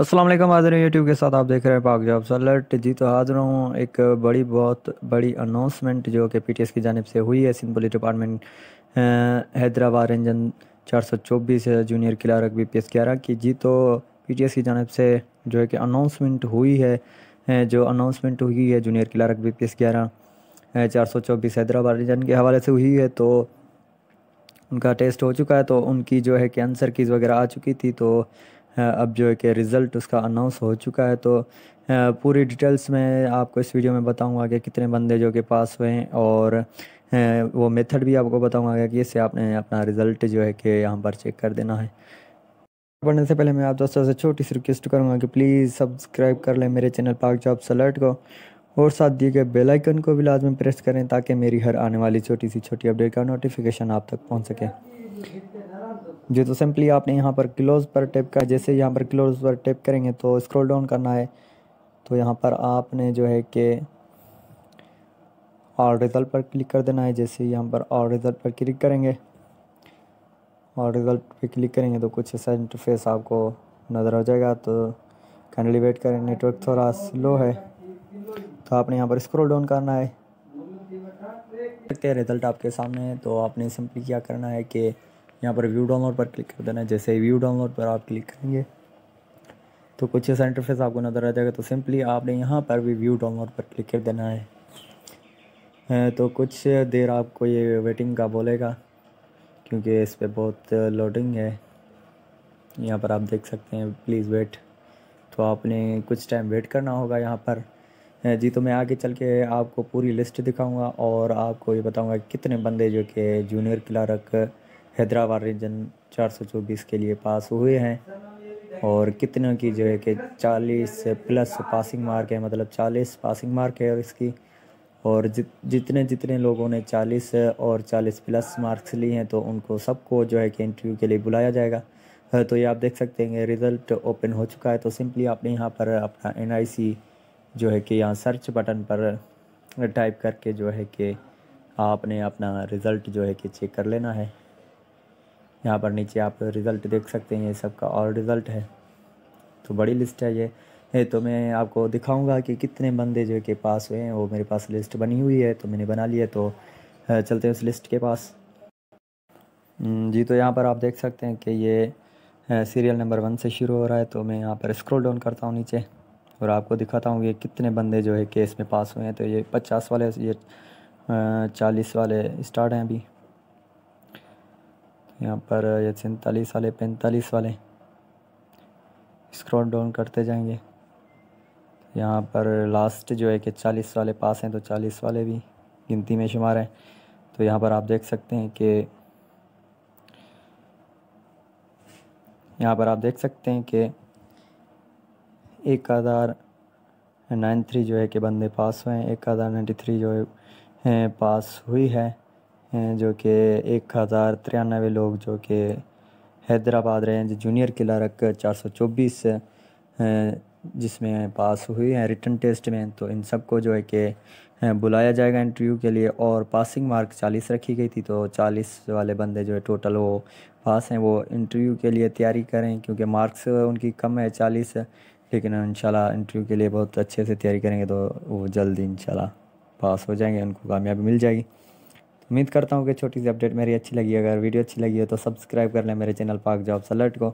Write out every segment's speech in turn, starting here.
अस्सलाम वालेकुम हाजिर यूट्यूब के साथ आप देख रहे हैं पाक जॉब अलर्ट जी तो हाजिर हूँ एक बड़ी बहुत बड़ी अनाउंसमेंट जो कि पीटीएस की जानब से हुई है सिंध पुलिस डिपार्टमेंट हैदराबाद रंजन चार सौ चौबीस junior clerk B P S ग्यारह की जी तो पीटीएस की जानब से जो है कि अनाउंसमेंट हुई है जो अनाउंसमेंट हुई है junior clerk B P S ग्यारह चार सौ चौबीस हैदराबाद रंजन के हवाले से हुई है तो उनका टेस्ट हो चुका है तो उनकी जो है कि आंसर कीज़ वगैरह आ चुकी थी तो अब जो है कि रिज़ल्ट उसका अनाउंस हो चुका है तो पूरी डिटेल्स में आपको इस वीडियो में बताऊंगा कि कितने बंदे जो कि पास हुए हैं और वो मेथड भी आपको बताऊंगा कि इससे आपने अपना रिज़ल्ट जो है कि यहाँ पर चेक कर देना है पढ़ने से पहले मैं आप दोस्तों से छोटी सी रिक्वेस्ट करूँगा कि प्लीज़ सब्सक्राइब कर लें मेरे चैनल पाक जॉब सलर्ट को और साथ दिए गए बेलाइकन को भी लाजमी प्रेस करें ताकि मेरी हर आने वाली छोटी सी छोटी अपडेट का नोटिफिकेशन आप तक पहुँच सके जो तो सिंपली आपने यहाँ पर क्लोज पर टैप कर जैसे यहाँ पर क्लोज पर टैप करेंगे तो स्क्रॉल डाउन करना है तो यहाँ पर आपने जो है कि और रिज़ल्ट पर क्लिक कर देना है जैसे यहाँ पर और रिज़ल्ट पर क्लिक करेंगे और रिज़ल्ट पर क्लिक करेंगे तो कुछ ऐसा इंटरफेस आपको नज़र हो जाएगा तो कैंडली वेट करें नेटवर्क थोड़ा स्लो है तो आपने यहाँ पर स्क्रॉल डाउन करना है के रिज़ल्ट आपके सामने है तो आपने सिंपली क्या करना है कि यहाँ पर व्यू डाउनलोड पर क्लिक कर देना है जैसे ही व्यू डाउनलोड पर आप क्लिक करेंगे तो कुछ ऐसा इंटरफेस आपको नज़र आ जाएगा तो सिंपली आपने यहाँ पर भी व्यू डाउनलोड पर क्लिक कर देना है तो कुछ देर आपको ये वेटिंग का बोलेगा क्योंकि इस पर बहुत लोडिंग है यहाँ पर आप देख सकते हैं प्लीज़ वेट तो आपने कुछ टाइम वेट करना होगा यहाँ पर जी तो मैं आगे चल के आपको पूरी लिस्ट दिखाऊंगा और आपको ये बताऊंगा कितने बंदे जो कि जूनियर क्लर्क हैदराबाद रीजन 424 के लिए पास हुए हैं और कितने की जो है कि 40 प्लस पासिंग मार्क है मतलब 40 पासिंग मार्क है और इसकी और जित जितने जितने लोगों ने 40 और 40 प्लस मार्क्स लिए हैं तो उनको सबको जो है कि इंटरव्यू के लिए बुलाया जाएगा तो ये आप देख सकते हैं रिज़ल्ट ओपन हो चुका है तो सिंपली आपने यहाँ पर अपना एन जो है कि यहाँ सर्च बटन पर टाइप करके जो है कि आपने अपना रिज़ल्ट जो है कि चेक कर लेना है यहाँ पर नीचे आप रिज़ल्ट देख सकते हैं ये सब का और रिज़ल्ट है तो बड़ी लिस्ट है ये है तो मैं आपको दिखाऊंगा कि कितने बंदे जो के पास हुए हैं वो मेरे पास लिस्ट बनी हुई है तो मैंने बना लिया तो चलते हैं उस लिस्ट के पास जी तो यहाँ पर आप देख सकते हैं कि ये सीरियल नंबर वन से शुरू हो रहा है तो मैं यहाँ पर स्क्रोल डाउन करता हूँ नीचे और आपको दिखाता हूँ कि कितने बंदे जो है केस में पास हुए हैं तो ये पचास वाले ये चालीस वाले स्टार्ट हैं अभी यहाँ पर ये सैंतालीस वाले पैंतालीस वाले स्क्रॉल डाउन करते जाएंगे यहाँ पर लास्ट जो है कि चालीस वाले पास हैं तो चालीस वाले भी गिनती में शुमार हैं तो यहाँ पर आप देख सकते हैं कि यहाँ पर आप देख सकते हैं कि एक हज़ार नाइन थ्री जो है कि बंदे पास हुए हैं एक हज़ार नाइन्टी थ्री जो है पास हुई है हैं जो कि एक हज़ार तिरानवे लोग जो कि हैदराबाद रहे हैं जूनियर किला रख चार सौ चौबीस जिसमें पास हुई हैं रिटर्न टेस्ट में तो इन सब को जो है कि बुलाया जाएगा इंटरव्यू के लिए और पासिंग मार्क चालीस रखी गई थी तो चालीस वाले बंदे जो है टोटल वो पास हैं वो इंटरव्यू के लिए तैयारी करें क्योंकि मार्क्स उनकी कम है चालीस लेकिन इन इंटरव्यू के लिए बहुत अच्छे से तैयारी करेंगे तो वो जल्दी इन पास हो जाएंगे उनको कामयाबी मिल जाएगी उम्मीद करता हूँ कि छोटी सी अपडेट मेरी अच्छी लगी अगर वीडियो अच्छी लगी हो तो सब्सक्राइब कर लें मेरे चैनल पाक जॉब सलर्ट को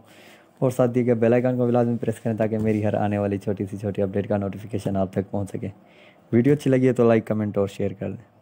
और साथ दिए गए बेलाइकन को भी लाजमी प्रेस करें ताकि मेरी हर आने वाली छोटी सी छोटी अपडेट का नोटिफिकेशन आप तक पहुँच सके वीडियो अच्छी लगी है तो लाइक कमेंट और शेयर कर दें